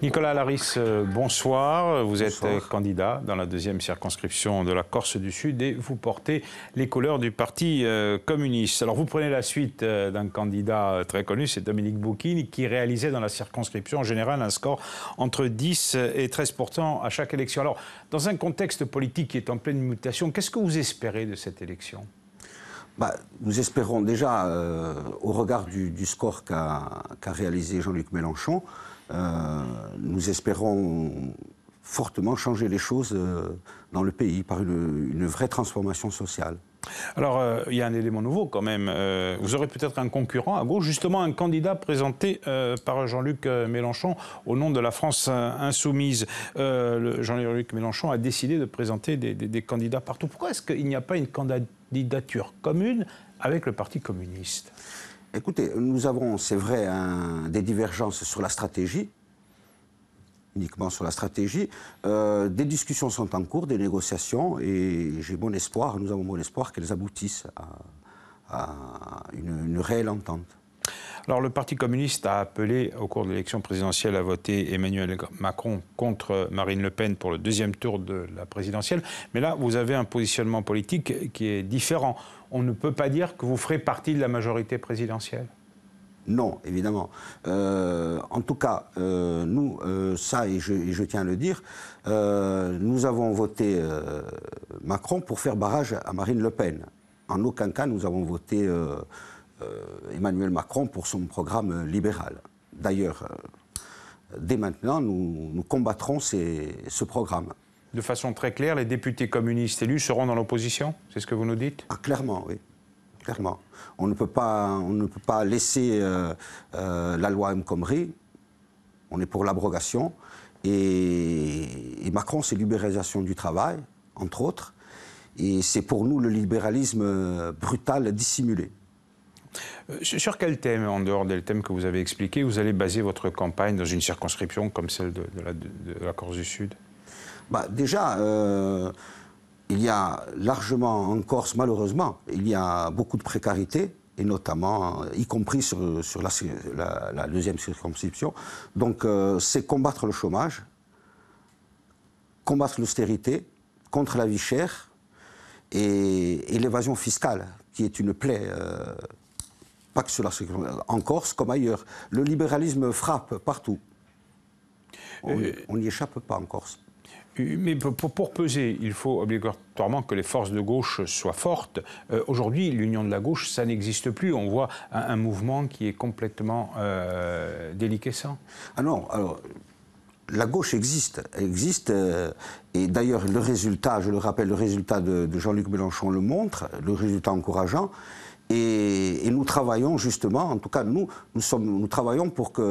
Nicolas Laris, euh, bonsoir. Vous êtes euh, candidat dans la deuxième circonscription de la Corse du Sud et vous portez les couleurs du Parti euh, communiste. Alors vous prenez la suite d'un candidat très connu, c'est Dominique Bouquin, qui réalisait dans la circonscription en général un score entre 10 et 13 à chaque élection. Alors dans un contexte politique qui est en pleine mutation, qu'est-ce que vous espérez de cette élection bah, nous espérons déjà, au regard du, score qu'a réalisé Jean-Luc Mélenchon, nous espérons fortement changer les choses euh, dans le pays par une, vraie transformation sociale. Alors, euh, il y a un élément nouveau quand même. Euh, vous aurez peut-être un concurrent à gauche, justement un candidat présenté par Jean-Luc Mélenchon au nom de la France insoumise. Jean-Luc Mélenchon a décidé de présenter des, candidats partout. Pourquoi est-ce qu'il n'y a pas une candidature commune avec le Parti communiste Écoutez, nous avons, c'est vrai, un, des divergences sur la stratégie uniquement sur la stratégie. Euh, des discussions sont en cours, des négociations, et j'ai bon espoir, nous avons bon espoir qu'elles aboutissent à, une réelle entente. Alors le Parti communiste a appelé au cours de l'élection présidentielle à voter Emmanuel Macron contre Marine Le Pen pour le deuxième tour de la présidentielle. Mais là, vous avez un positionnement politique qui est différent. On ne peut pas dire que vous ferez partie de la majorité présidentielle. Non, évidemment. Euh, en tout cas, euh, nous, euh, ça, et je, tiens à le dire, nous avons voté Macron pour faire barrage à Marine Le Pen. En aucun cas, nous avons voté Emmanuel Macron pour son programme libéral. D'ailleurs, dès maintenant, nous, combattrons ce programme. De façon très claire, les députés communistes élus seront dans l'opposition C'est ce que vous nous dites ah, Clairement, oui. On ne peut pas, on ne peut pas laisser euh, euh, la loi M. on est pour l'abrogation, et, Macron, c'est libéralisation du travail, entre autres, et c'est pour nous le libéralisme euh, brutal dissimulé. Sur quel thème, en dehors des thèmes que vous avez expliqués, vous allez baser votre campagne dans une circonscription comme celle de, la, Corse du Sud bah, Déjà, il y a largement en Corse, malheureusement, il y a beaucoup de précarité, et notamment, y compris sur, la, deuxième circonscription. Donc, euh, c'est combattre le chômage, combattre l'austérité, contre la vie chère et, l'évasion fiscale, qui est une plaie. Euh, pas que sur la, en Corse comme ailleurs. Le libéralisme frappe partout. On n'y euh, échappe pas en Corse. Mais pour, peser, il faut obligatoirement que les forces de gauche soient fortes. Euh, aujourd'hui, l'union de la gauche, ça n'existe plus. On voit un, mouvement qui est complètement euh, déliquescent. Ah non, alors. La gauche existe, existe, euh, et d'ailleurs le résultat, je le rappelle, le résultat de Jean-Luc Mélenchon le montre, le résultat encourageant, et, nous travaillons justement, en tout cas nous, nous, travaillons pour qu'il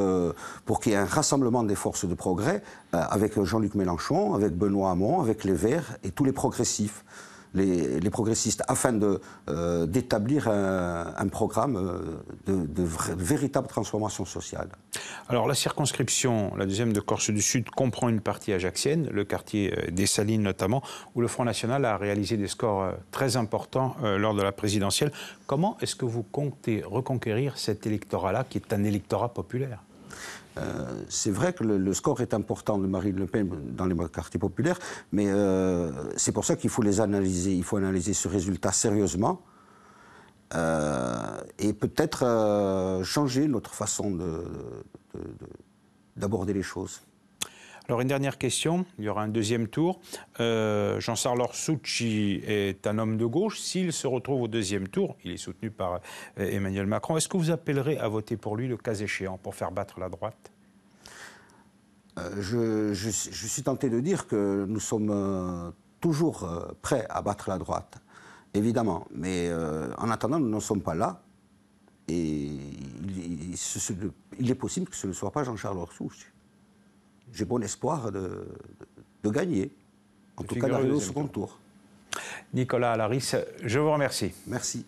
pour qu'il y ait un rassemblement des forces de progrès euh, avec Jean-Luc Mélenchon, avec Benoît Hamon, avec les Verts et tous les progressifs les, progressistes, afin euh, d'établir un, programme euh, de, véritable transformation sociale. Alors la circonscription, la deuxième de Corse du Sud, comprend une partie ajaxienne, le quartier euh, des Salines notamment, où le Front National a réalisé des scores très importants lors de la présidentielle. Comment est-ce que vous comptez reconquérir cet électorat-là, qui est un électorat populaire euh, c'est vrai que le, score est important de Marine Le Pen dans les quartiers populaires, mais euh, c'est pour ça qu'il faut les analyser. Il faut analyser ce résultat sérieusement euh, et peut-être changer notre façon d'aborder les choses. Alors une dernière question, il y aura un deuxième tour. Euh, Jean-Charles Orsucci est un homme de gauche. S'il se retrouve au deuxième tour, il est soutenu par euh, Emmanuel Macron, est-ce que vous appellerez à voter pour lui le cas échéant pour faire battre la droite euh, je, suis tenté de dire que nous sommes toujours prêts à battre la droite, évidemment. Mais en attendant, nous n'en sommes pas là. Et il, est possible que ce ne soit pas Jean-Charles Orsucci j'ai bon espoir de, gagner, en tout cas d'arriver au second tour. Nicolas Alaris, je vous remercie. Merci.